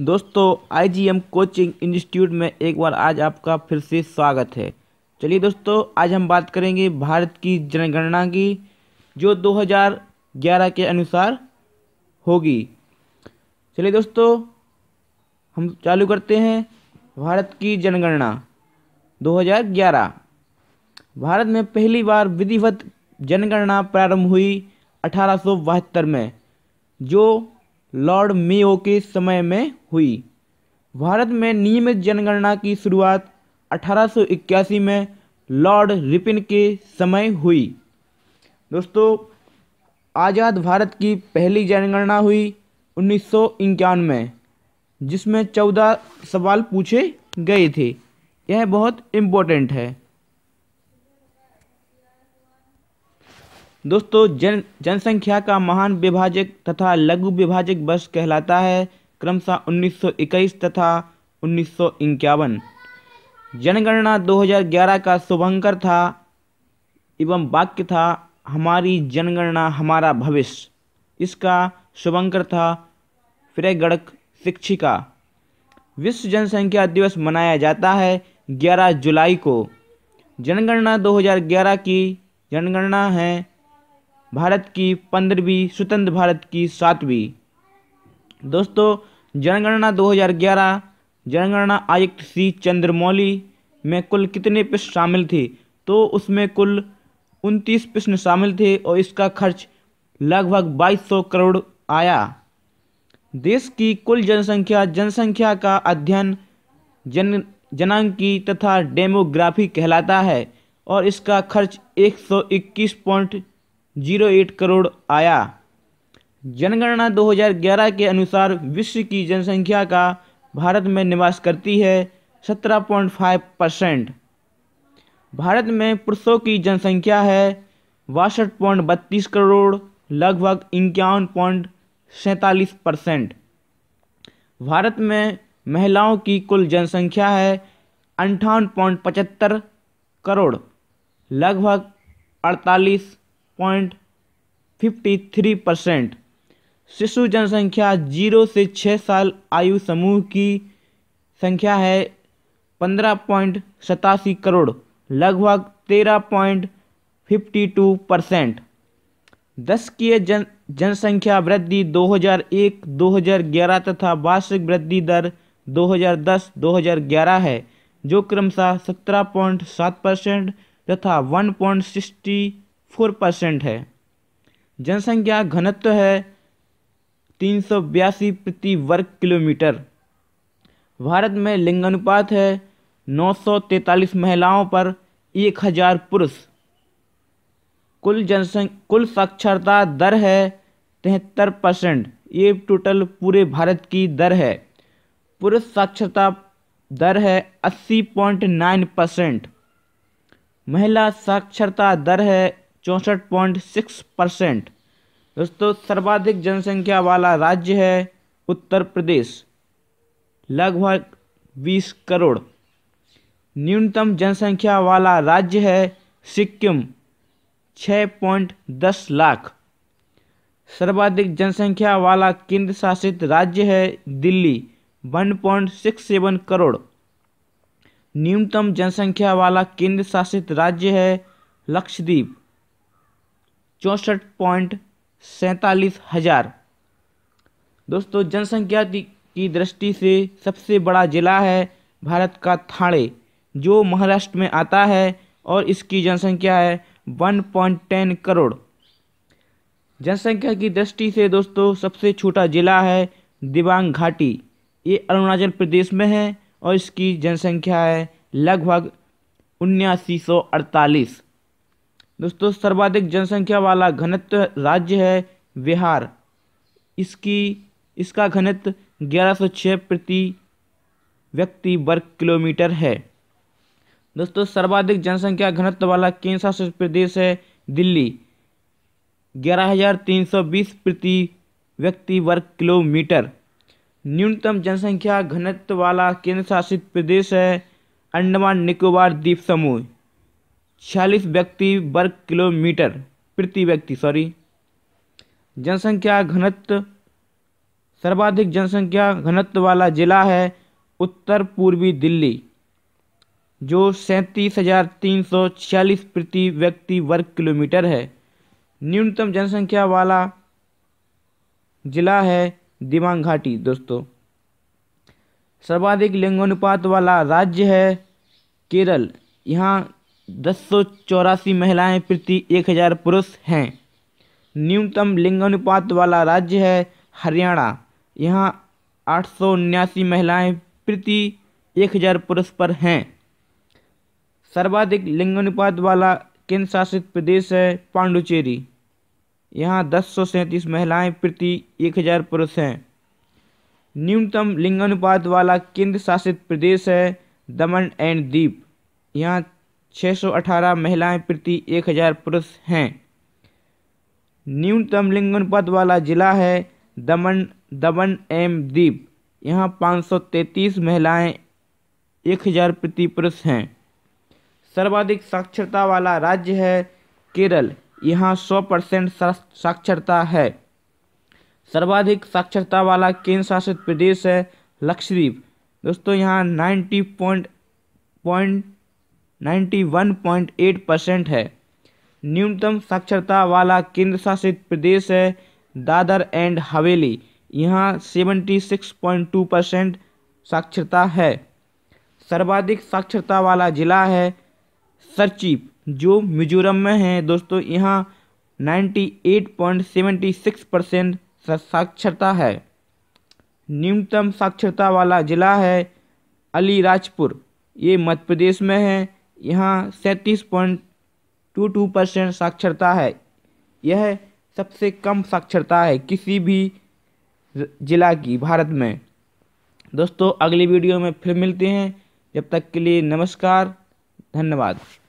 दोस्तों IgM coaching institute में एक बार आज आपका फिर से स्वागत है चलिए दोस्तों आज हम बात करेंगे भारत की जनगणना की जो 2011 के अनुसार होगी चलिए दोस्तों हम चालू करते हैं भारत की जनगणना 2011 भारत में पहली बार विधिवत जनगणना प्रारंभ हुई अठारह में जो लॉर्ड मेयो के समय में हुई भारत में नियमित जनगणना की शुरुआत 1881 में लॉर्ड रिपिन के समय हुई दोस्तों आज़ाद भारत की पहली जनगणना हुई उन्नीस में जिसमें चौदह सवाल पूछे गए थे यह बहुत इम्पोर्टेंट है दोस्तों जन जनसंख्या का महान विभाजक तथा लघु विभाजक वर्ष कहलाता है क्रमशः 1921 तथा उन्नीस जनगणना 2011 का शुभंकर था एवं वाक्य था हमारी जनगणना हमारा भविष्य इसका शुभंकर था फ्रेगड़क शिक्षिका विश्व जनसंख्या दिवस मनाया जाता है 11 जुलाई को जनगणना 2011 की जनगणना है भारत की पंद्रहवीं स्वतंत्र भारत की सातवीं दोस्तों जनगणना 2011 जनगणना आयुक्त सी चंद्रमौली में कुल कितने प्रश्न शामिल थे तो उसमें कुल उनतीस प्रश्न शामिल थे और इसका खर्च लगभग 2200 करोड़ आया देश की कुल जनसंख्या जनसंख्या का अध्ययन जन जनांकी तथा डेमोग्राफी कहलाता है और इसका खर्च एक सौ इक्कीस पॉइंट जीरो एट करोड़ आया जनगणना 2011 के अनुसार विश्व की जनसंख्या का भारत में निवास करती है 17.5 परसेंट भारत में पुरुषों की जनसंख्या है बासठ पॉइंट बत्तीस करोड़ लगभग इक्यावन पॉइंट सैंतालीस परसेंट भारत में महिलाओं की कुल जनसंख्या है अंठावन पॉइंट पचहत्तर करोड़ लगभग अड़तालीस पॉइंट फिफ्टी थ्री परसेंट शिशु जनसंख्या जीरो से छः साल आयु समूह की संख्या है पंद्रह पॉइंट सतासी करोड़ लगभग तेरह पॉइंट फिफ्टी टू परसेंट दस की जन जनसंख्या वृद्धि 2001-2011 तथा वार्षिक वृद्धि दर 2010-2011 है जो क्रमशः सत्रह पॉइंट सात परसेंट तथा one point sixty four percent है जनसंख्या घनत्व है तीन सौ बयासी प्रति वर्ग किलोमीटर भारत में लिंगानुपात है नौ सौ तैंतालीस महिलाओं पर एक हज़ार पुरुष कुल जनसंख्या कुल साक्षरता दर है तिहत्तर परसेंट ये टोटल पूरे भारत की दर है पुरुष साक्षरता दर है अस्सी पॉइंट नाइन परसेंट महिला साक्षरता दर है चौंसठ पॉइंट सिक्स परसेंट दोस्तों सर्वाधिक जनसंख्या वाला राज्य है उत्तर प्रदेश लगभग बीस करोड़ न्यूनतम जनसंख्या वाला राज्य है सिक्किम छः पॉइंट दस लाख सर्वाधिक जनसंख्या वाला केंद्र शासित राज्य है Delhi one point six seven crore न्यूनतम जनसंख्या वाला केंद्र शासित राज्य है लक्षद्वीप चौंसठ पॉइंट सैंतालीस हजार दोस्तों जनसंख्या की दृष्टि से सबसे बड़ा ज़िला है भारत का थाणे जो महाराष्ट्र में आता है और इसकी जनसंख्या है वन पॉइंट टेन करोड़ जनसंख्या की दृष्टि से दोस्तों सबसे छोटा ज़िला है दिबांग घाटी ये अरुणाचल प्रदेश में है और इसकी जनसंख्या है लगभग उन्यासी सौ अड़तालीस दोस्तों सर्वाधिक जनसंख्या वाला घनत्व राज्य है बिहार इसकी इसका घनत्व 1106 प्रति व्यक्ति वर्ग किलोमीटर है दोस्तों सर्वाधिक जनसंख्या घनत्व वाला केंद्र शासित प्रदेश है दिल्ली 11,320 प्रति व्यक्ति वर्ग किलोमीटर न्यूनतम जनसंख्या घनत्व वाला केंद्र शासित प्रदेश है अंडमान निकोबार द्वीप समूह छियालीस व्यक्ति वर्ग किलोमीटर प्रति व्यक्ति सॉरी जनसंख्या घनत्व सर्वाधिक जनसंख्या घनत्व वाला जिला है उत्तर पूर्वी दिल्ली जो सैंतीस हजार तीन सौ छियालीस प्रति व्यक्ति वर्ग किलोमीटर है न्यूनतम जनसंख्या वाला जिला है दिमाग घाटी दोस्तों सर्वाधिक लिंगानुपात वाला राज्य है केरल यहाँ दस सौ चौरासी महिलाएँ प्रति एक हज़ार पुरुष हैं न्यूनतम लिंगानुपात वाला राज्य है हरियाणा यहाँ आठ सौ उन्यासी महिलाएँ प्रति एक हज़ार पुरुष पर हैं सर्वाधिक लिंगानुपात वाला केंद्र शासित प्रदेश है पांडुचेरी यहाँ दस सौ सैंतीस महिलाएँ प्रति एक हज़ार पुरुष हैं न्यूनतम लिंगानुपात वाला केंद्र शासित प्रदेश है दमन एंड दीप यहाँ 618 महिलाएं प्रति 1000 पुरुष हैं न्यूनतम लिंगानुपात वाला जिला है दमन दमन एम द्वीप यहाँ 533 महिलाएं 1000 प्रति पुरुष हैं सर्वाधिक साक्षरता वाला राज्य है केरल यहाँ 100 परसेंट साक्षरता है सर्वाधिक साक्षरता वाला केंद्र शासित प्रदेश है लक्षद्वीप दोस्तों यहाँ नाइन्टी पॉइंट पॉइंट 91.8 परसेंट है न्यूनतम साक्षरता वाला केंद्र शासित प्रदेश है दादर एंड हवेली यहाँ 76.2 परसेंट साक्षरता है सर्वाधिक साक्षरता वाला ज़िला है सरचीप जो मिजोरम में है दोस्तों यहाँ 98.76 परसेंट साक्षरता है न्यूनतम साक्षरता वाला ज़िला है अलीराजपुर ये मध्य प्रदेश में है यहाँ सैंतीस पॉइंट टू टू परसेंट साक्षरता है यह सबसे कम साक्षरता है किसी भी ज़िला की भारत में दोस्तों अगली वीडियो में फिर मिलते हैं जब तक के लिए नमस्कार धन्यवाद